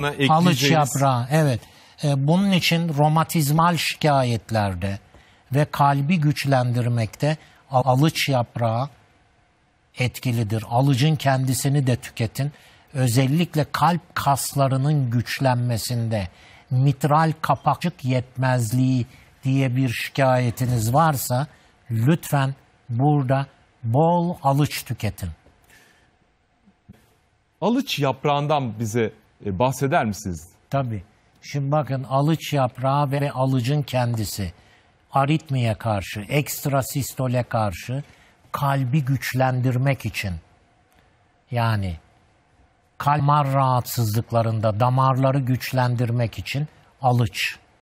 ekleyeceğiz. Halıç yaprağı evet. E, bunun için romatizmal şikayetlerde ve kalbi güçlendirmekte alıç yaprağı etkilidir. Alıcın kendisini de tüketin. Özellikle kalp kaslarının güçlenmesinde mitral kapakçık yetmezliği diye bir şikayetiniz varsa lütfen burada bol alıç tüketin. Alıç yaprağından bize e, bahseder misiniz? Tabii. Şimdi bakın alıç yaprağı ve alıcın kendisi aritmiye karşı, ekstra sistole karşı kalbi güçlendirmek için yani kalmar rahatsızlıklarında damarları güçlendirmek için alıç